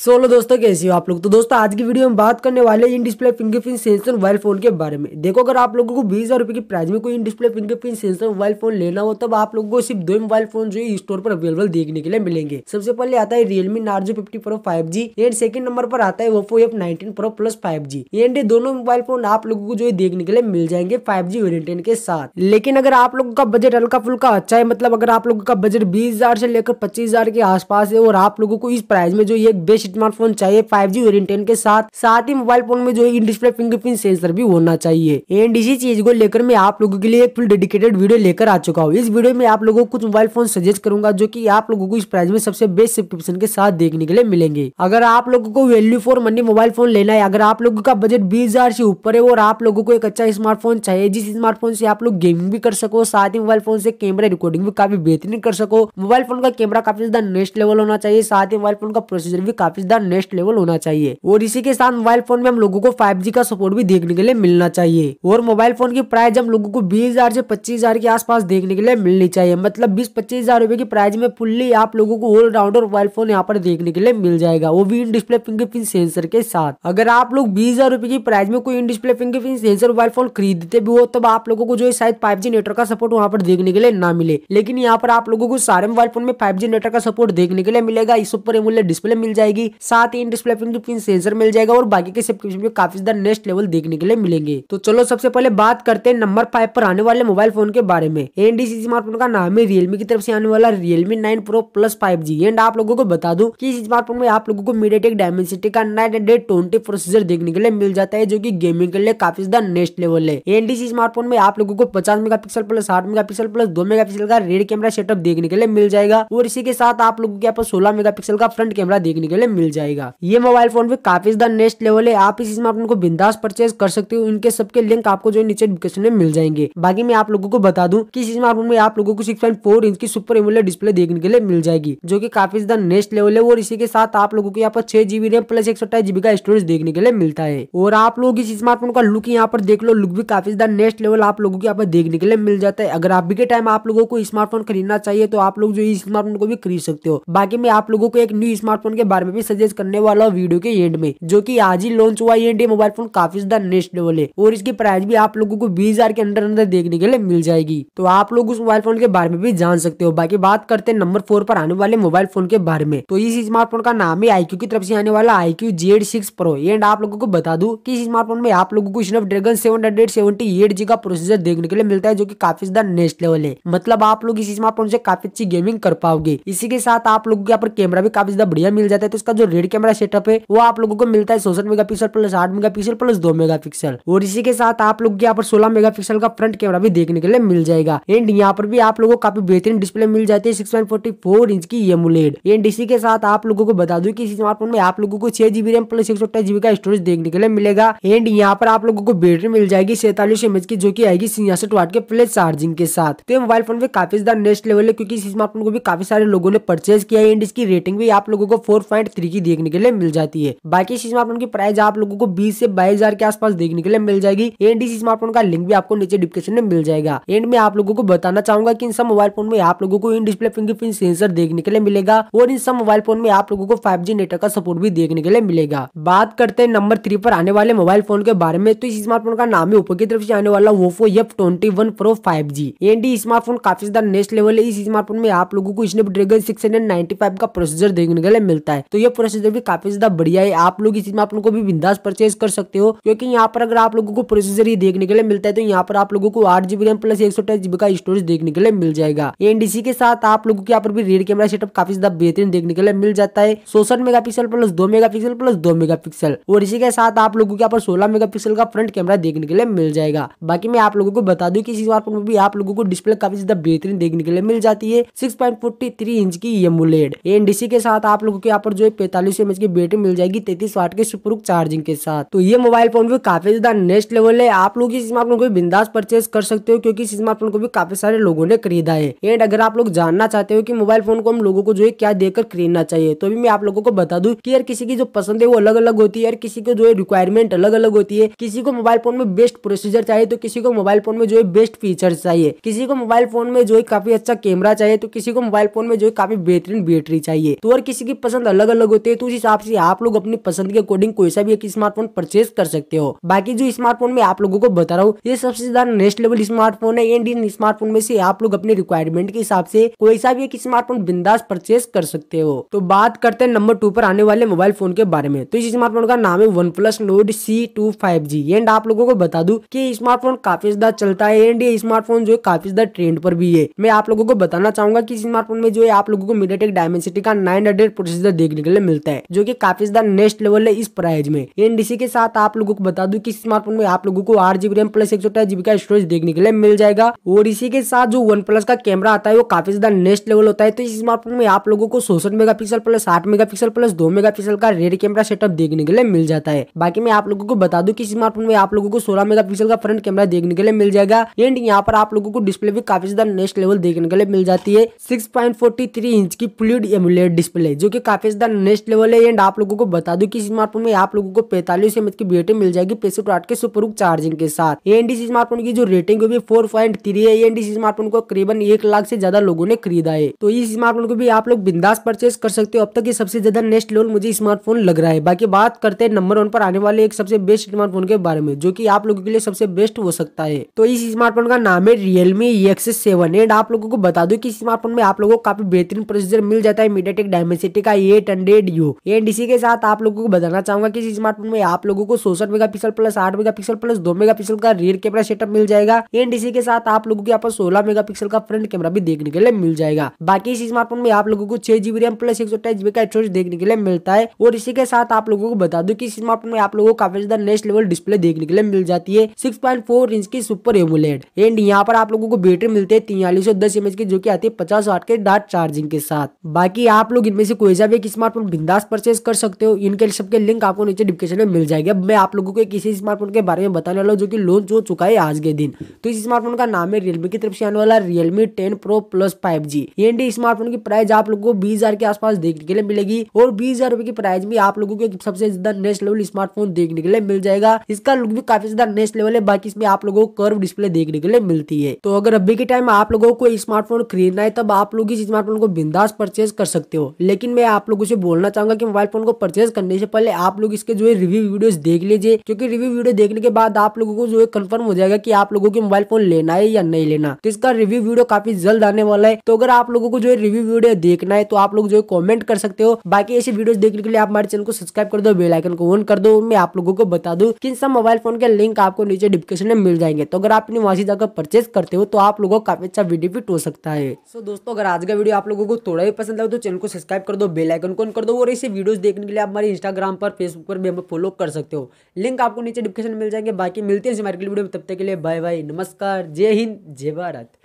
solo दोस्तों कैसे हो आप लोग तो दोस्तों आज की वीडियो में बात करने वाले हैं in display fingerprint sensor mobile phone के बारे में देखो अगर आप लोगों को बीस हज़ार की प्राइस में कोई in display fingerprint sensor mobile phone लेना हो तब आप लोगों को सिर्फ दो मोबाइल फोन जो है स्टोर पर अवेलेबल देखने के लिए मिलेंगे सबसे पहले आता है Realme Narzo fifty pro five G and second number पर आता है Oppo F nineteen pro plus five G and दोनों मोबाइल फोन आप लोगों को जो है देखने के लिए मिल जाएंगे फाइव जी वेरियंटेन के साथ लेकिन अगर आप लोगों का बजट हल्का फुल्का अच्छा है मतलब अगर आप लोगों का बजट बीस से लेकर पच्चीस के आसपास है और आप लोगों को इस प्राइस में जो ये बेस्ट स्मार्टफोन चाहिए फाइव जी वेरियंटेन के साथ साथ ही मोबाइल फोन में जो इन डिस्प्ले फिंगरप्रिंट सेंसर भी होना चाहिए एंड इसी चीज को लेकर मैं आप लोगों के लिए एक फुल डेडिकेटेड वीडियो लेकर आ चुका हूँ इस वीडियो में आप लोगों को कुछ मोबाइल फोन सजेस्ट करूंगा जो की आप लोगों को इस प्राइस में सबसे बेस्ट सब्सक्रिप्शन के साथ देखने के लिए मिलेंगे अगर आप लोगों को value for money mobile phone लेना है अगर आप लोगों का बजट बीस हजार से ऊपर है और आप लोगों को एक अच्छा स्मार्टफोन चाहिए जिस स्मार्टफोन से आप लोग गेमिंग भी कर सको साथ ही मोबाइल फोन से कैमरा रिकॉर्डिंग भी काफी बेहतरीन कर सको मोबाइल फोन का कैमरा काफी ज्यादा नेक्स्ट लेवल होना चाहिए साथ ही मोबाइल फोन का प्रोसेसर भी काफी ज्यादा नेक्स्ट लेवल होना चाहिए और इसी के साथ मोबाइल फोन में हम लोगों को फाइव का सपोर्ट भी देखने के लिए मिलना चाहिए और मोबाइल फोन की प्राइस हम लोगों को बीस से पच्चीस के आसपास देखने के लिए मिलनी चाहिए मतलब बीस पच्चीस हजार रुपए की प्राइस में फुल्ली आप लोगों को ऑलराउंडर मोबाइल फोन यहाँ पर देखने के लिए मिल जाएगा वो भी इन डिस्प्ले फिंगरप्रिंट सेंसर के साथ अगर आप लोग बीस हजार रुपए की प्राइस में कोई in display fingerprint sensor mobile phone खरीदते भी हो तब आप लोगों को जो शायद फाइव नेटवर्क का सपोर्ट वहाँ पर देखने के लिए ना मिले लेकिन यहाँ पर आप लोगों को सारे मोबाइल फोन में फाइव नेटवर्क का सपोर्ट देखने के लिए मिलेगा इस ऊपर मूल्य डिस्प्ले मिल जाएगी जाएगी साथ ही इन डिस्प्ले पे पिन सेंसर मिल जाएगा और बाकी के सब्सक्रिप्शन काफी ज्यादा नेक्स्ट लेवल देखने के लिए मिलेंगे तो चलो सबसे पहले बात करते हैं नंबर फाइव पर आने वाले मोबाइल फोन के बारे में एनडीसी स्मार्टफोन का नाम है रियलमी की तरफ से आने वाला Realme nine pro plus five G and आप लोगों को बता दू की स्मार्टफोन में आप लोगों को मीडियाटेक डायमेंसिटी का नाइन हंड्रेड ट्वेंटी प्रोसेसर देखने के लिए मिल जाता है जो की गेमिंग के लिए काफी ज्यादा नेक्स्ट लेवल है एनडीसी स्मार्टफोन में आप लोगों को पचास मेगा पिक्सल प्लस आठ मेगा पिक्सल प्लस दो मेगा पिक्सल का रेड कैमरा सेटअप देखने के लिए मिल जाएगा और इसी के साथ आप लोगों के यहाँ पर सोलह मेगा पिक्सल का फ्रंट कैमरा देखने के लिए मिल जाएगा ये मोबाइल फोन भी काफी ज्यादा नेक्स्ट लेवल है आप इस में आप उनको बिंदास परचेज कर सकते हो इनके सबके लिंक आपको जो नीचे डिस्क्रिप्शन में मिल जाएंगे बाकी मैं आप लोगों को बता दूं कि इसमें स्मार्टफोन में आप लोगों को सिक्स इंच की सुपर एमुलेट डिस्प्ले देखने के लिए मिल जाएगी जो की काफी ज्यादा नेक्स्ट लेवल है और इसी के साथ आप लोगों को यहाँ पर छह जीबी रैम प्लस एक सौ का स्टोरेज देखने के लिए मिलता है और आप लोग इस स्मार्टफोन का लुक यहाँ पर देख लो लुक भी काफी ज्यादा नेक्स्ट लेवल आप लोगों को यहाँ पर देखने के लिए मिल जाता है अगर आप भी के टाइम आप लोगों को स्मार्टफोन खरीदना चाहिए तो आप लोग जो इस स्मार्टफोन को भी खरीद सकते हो बाकी मैं आप लोगों को एक न्यू स्मार्टफोन के बारे में भी भी सजेस्ट करने वाला हूँ वीडियो के एंड में जो की आज ही लॉन्च हुआ है मोबाइल फोन काफी ज्यादा नेक्स्ट लेवल है और इसकी प्राइस भी आप लोगों को बीस के अंदर अंदर देखने के लिए मिल जाएगी तो आप लोग उस मोबाइल फोन के बारे में भी जान सकते हो बाकी बात करते हैं नंबर फोर पर आने वाले मोबाइल फोन के बारे में तो इस स्मार्टफोन का नाम है आईक्यू की तरफ से आने वाला iQOO Z six pro and आप लोगों को बता दू कि इस स्मार्टफोन में आप लोगों को dragon seven hundred seventy eight G का प्रोसेसर देखने के लिए मिलता है जो कि काफी ज्यादा नेक्स्ट लेवल है मतलब आप लोग इस स्मार्टफोन से काफी अच्छी गेमिंग कर पाओगे इसी के साथ आप लोगों के यहाँ पर कैमरा भी काफी ज्यादा बढ़िया मिल जाता है तो का जो रेड कैमरा सेटअप है वो आप लोगों को मिलता है चौसठ मेगा पिक्सल प्लस आठ मेगा पिक्सल प्लस दो मेगा पिक्सल और इसी के साथ आप लोग यहाँ पर सोलह मेगा पिक्सल का फ्रंट कैमरा भी देखने के लिए मिल जाएगा एंड यहाँ पर भी आप लोगों को काफी बेहतरीन डिस्प्ले मिल जाती है सिक्स इंच की एमुलेड एंड इसी के साथ आप लोगों को बता दू की स्मार्टफोन में आप लोगों को छह जीबी रैम प्लस एक सौ का स्टोरेज देखने के लिए मिलेगा एंड यहाँ पर आप लोगों को बैटरी मिल जाएगी सैतालीस एम की जो की आएगी छियासठ वाट के प्लस चार्जिंग के साथ तो मोबाइल फोन भी काफी ज्यादा नेक्स्ट लेवल है क्योंकि स्मार्टफोन को भी काफी सारे लोगों ने परचेज किया है एंड इसकी रेटिंग भी आप लोगों को फोर तरीके की देखने के लिए मिल जाती है बाकी इस की प्राइस आप लोगों को बीस से बाईस हजार के आसपास देखने के लिए मिल जाएगी एंड इस स्मार्टफोन का लिंक भी आपको नीचे डिस्क्रिप्शन में मिल जाएगा एंड में आप लोगों को बताना चाहूंगा की इन सब मोबाइल फोन में आप लोगों को इन डिस्प्ले फिंगरप्रिंट सेंसर देखने के लिए मिलेगा और इन सब मोबाइल फोन में आप लोगों को फाइव नेटवर्क का सपोर्ट भी देखने के लिए मिलेगा बात करते हैं नंबर थ्री पर आने वाले मोबाइल फोन के बारे में तो इस स्मार्टफोन का नाम ही ऊपर की तरफ से आने वाला Oppo F twenty one pro five G and smartphone काफी ज्यादा नेक्स्ट लेवल है इस स्मार्टफोन में आप लोगों को Snapdragon six hundred ninety five का प्रोसेसर देखने के लिए मिलता है तो ये प्रोसेसर भी काफी ज्यादा बढ़िया है आप लोग इसी में आप लोगों को भी बिंदास परचेज कर सकते हो क्योंकि यहाँ पर अगर आप लोगों को प्रोसेसर ही देखने के लिए मिलता है तो यहाँ पर आप लोगों को आठ जीबी रैम प्लस एक सौ जीबी का स्टोरेज देखने के लिए मिल जाएगा एनडीसी के साथ आप लोगों के यहाँ पर भी रेड कैमरा सेटअप काफी ज्यादा बेहतरीन देखने के लिए मिल जाता है सोसठ मेगा प्लस दो मेगा प्लस दो मेगा और इसी के साथ आप लोगों के यहाँ पर सोलह मेगा का फ्रंट कैमरा देखने के लिए मिल जाएगा बाकी मैं आप लोगों को बता दू की स्मार्टफोन में भी आप लोगों को डिस्प्ले काफी ज्यादा बेहतरीन देखने के लिए मिल जाती है सिक्स इंच की एमुलेड एनडीसी के साथ आप लोगों के यहाँ पर जो पैंतालीस एमएच की बैटरी मिल जाएगी तैतीस वाट के सुपरुक चार्जिंग के साथ तो ये मोबाइल फोन भी काफी ज्यादा नेक्स्ट लेवल है आप लोग इस स्मार्टफोन को बिंदास परचेज कर सकते हो क्योंकि इस स्मार्टफोन को भी काफी सारे लोगों ने खरीदा है एंड अगर आप लोग जानना चाहते हो कि मोबाइल फोन को हम लोगों को जो है क्या देकर खरीदना चाहिए तो भी मैं आप लोगों को बता दू की यार किसी की जो पसंद है वो अलग अलग होती है यार किसी को जो है रिक्वायरमेंट अलग अलग होती है किसी को मोबाइल फोन में बेस्ट प्रोसीजर चाहिए तो किसी को मोबाइल फोन में जो है बेस्ट फीचर चाहिए किसी को मोबाइल फोन में जो है काफी अच्छा कैमरा चाहिए तो किसी को मोबाइल फोन में जो है काफी बेहतरीन बैटरी चाहिए तो और किसी की पसंद अलग अलग अलग होते हैं तो उस हिसाब से आप लोग अपनी पसंद के अकॉर्डिंग कोई सा भी एक स्मार्टफोन परचेज कर सकते हो बाकी जो स्मार्टफोन में आप लोगों को बता रहा हूँ ये सबसे ज्यादा नेक्स्ट लेवल स्मार्टफोन है एंड इन स्मार्टफोन में से आप लोग अपने रिक्वायरमेंट के हिसाब से कोई सा भी एक स्मार्टफोन बिंदास परचेज कर सकते हो तो बात करते हैं नंबर टू पर आने वाले मोबाइल फोन के बारे में तो इस स्मार्टफोन का नाम है OnePlus Nord CE two five G and आप लोगों को बता दू की स्मार्टफोन काफी ज्यादा चलता है एंड ये स्मार्टफोन जो है काफी ज्यादा ट्रेंड पर भी है मैं आप लोगों को बताना चाहूंगा की स्मार्टफोन में जो है आप लोगों को मीडिया टेक डायमेंसिटी का नाइन हंड्रेड प्रोसेसर देखने के देखने मिलता है जो की काफी ज्यादा नेक्स्ट लेवल है इस प्राइज में एनडीसी के साथ आप लोगों को बता दूं कि स्मार्टफोन में आप लोगों को आठ जीबी रैम प्लस एक सौ जीबी का स्टोरेज देखने के लिए मिल जाएगा और इसी के साथ जो वन प्लस का कैमरा आता है वो काफी ज्यादा नेक्स्ट लेवल होता है तो इस स्मार्टफोन में आप लोगों को सोसठ मेगा प्लस आठ मेगा प्लस दो मेगा का रेड कैमरा सेटअप देखने के लिए मिल जाता है बाकी मैं आप लोगों को बता दू की स्मार्टफोन में आप लोगों को सोलह मेगा का फ्रंट कैमरा देखने के लिए मिल जाएगा एंड यहाँ पर आप लोगों को डिस्प्ले भी काफी ज्यादा नेक्स्ट लेवल देखने के लिए मिल जाती है सिक्स इंच की फ्लूड एमुलेट डिस्प्ले जो की काफी ज्यादा नेक्स्ट लेवल है एंड आप लोगों को बता दूं कि स्मार्टफोन में आप लोगों को पैंतालीस एम की बैटरी मिल जाएगी पैंसठ वाट के सुपर चार्जिंग के साथ एंड स्मार्टफोन की जो रेटिंग है फोर पॉइंट थ्री है एंड स्मार्टफोन को करीबन एक लाख से ज्यादा लोगों ने खरीदा है तो इस स्मार्टफोन को भी आप लोग बिंदास परचेज कर सकते हो अब तक ये सबसे ज्यादा नेक्स्ट लेवल मुझे स्मार्टफोन लग रहा है बाकी बात करते हैं नंबर वन पर आने वाले एक सबसे बेस्ट स्मार्टफोन के बारे में जो की आप लोगों के लिए सबसे बेस्ट हो सकता है तो इस स्मार्टफोन का नाम है रियलमी एक्स सेवन एंड आप लोगों को बता दो की स्मार्टफोन में आप लोगों को काफी बेहतरीन प्रोसीजर मिल जाता है टेक डायमेसिटी का eight hundred hundred U and इसी के साथ आप लोगों को बताना चाहूंगा कि इस स्मार्टफोन में आप लोगों को सोसठ मेगा पिक्सल प्लस आठ मेगा पिक्सल प्लस दो मेगा पिक्सल का रियर कैमरा सेटअप मिल जाएगा एंड इसी के साथ आप लोगों को यहाँ पर सोलह मेगा पिक्सल का फ्रंट कैमरा भी देखने के लिए मिल जाएगा बाकी इस स्मार्टफोन में आप लोगों को छह जीबी रैम प्लस एक सौ जीबी का स्टोरेज देखने के लिए मिलता है और इसी के साथ आप लोगों को बता दो की स्मार्टफोन में आप लोगों को काफी ज्यादा नेक्स्ट लेवल डिस्प्ले देखने के लिए मिल जाती है सिक्स पॉइंट फोर इंच की सुपर एमुलेट एंड यहाँ पर आप लोगों को बैटरी मिलती है तीन सौ दस एमएच की जो की आती है पचास वाट के डार्ट चार्जिंग के साथ बाकी आप लोग इनमें से कोई सा भी स्मार्टफोन स्मार्टफोन बिंदास परचेज कर सकते हो इनके सबके लिंक आपको नीचे डिस्क्रिप्शन में मिल जाएगी अब मैं आप लोगों को एक इसी स्मार्टफोन के बारे में बताने वाला हूँ जो कि लॉन्च हो चुका है आज के दिन तो इस स्मार्टफोन का नाम है रियलमी की तरफ से आने वाला Realme ten pro plus five G and smartphone की प्राइस आप लोगों को बीस हजार के आसपास देखने के लिए मिलेगी और बीस हजार की प्राइस भी आप लोगों को सबसे ज्यादा नेक्स्ट लेवल स्मार्टफोन देखने के लिए मिल जाएगा इसका लुक भी काफी ज्यादा नेक्स्ट लेवल है बाकी इसमें आप लोगों को कर्व डिस्प्ले देखने के लिए मिलती है तो अगर अभी के टाइम आप लोगों को स्मार्टफोन खरीदना है तब आप लोग इस स्मार्टफोन को बिंदास परचेज कर सकते हो लेकिन मैं आप लोगों से बोल बोलना चाहूंगा कि मोबाइल फोन को परचेज करने से पहले आप लोग इसके जो है रिव्यू वीडियोस देख लीजिए क्योंकि रिव्यू वीडियो देखने के बाद आप लोगों को जो है कंफर्म हो जाएगा कि आप लोगों को मोबाइल फोन लेना है या नहीं लेना तो इसका रिव्यू वीडियो काफी जल्द आने वाला है तो अगर आप लोगों को जो है रिव्यू वीडियो देखना है तो आप लोग जो है कॉमेंट कर सकते हो बाकी ऐसी वीडियो देखने के लिए आप हमारे चैनल को सब्सक्राइब कर दो बेलाइकन को ऑन कर दो मैं आप लोगों को बता दू की सब मोबाइल फोन के लिंक आपको नीचे डिस्क्रिप्शन में मिल जाएंगे तो अगर आप वहां से जाकर परचेज करते हो तो आप लोगों को काफी अच्छा बेनिफिट हो सकता है सो दोस्तों अगर आज का वीडियो आप लोगों को थोड़ा भी पसंद आए तो चैनल को सब्सक्राइब कर दो बेलाइकन को कर दो और ऐसे वीडियोस देखने के लिए आप हमारे इंस्टाग्राम पर फेसबुक पर भी हमें फॉलो कर सकते हो लिंक आपको नीचे डिस्क्रिप्शन मिल जाएंगे बाकी मिलते हैं हमारे वीडियो में तब तक के लिए बाय बाय नमस्कार जय हिंद जय भारत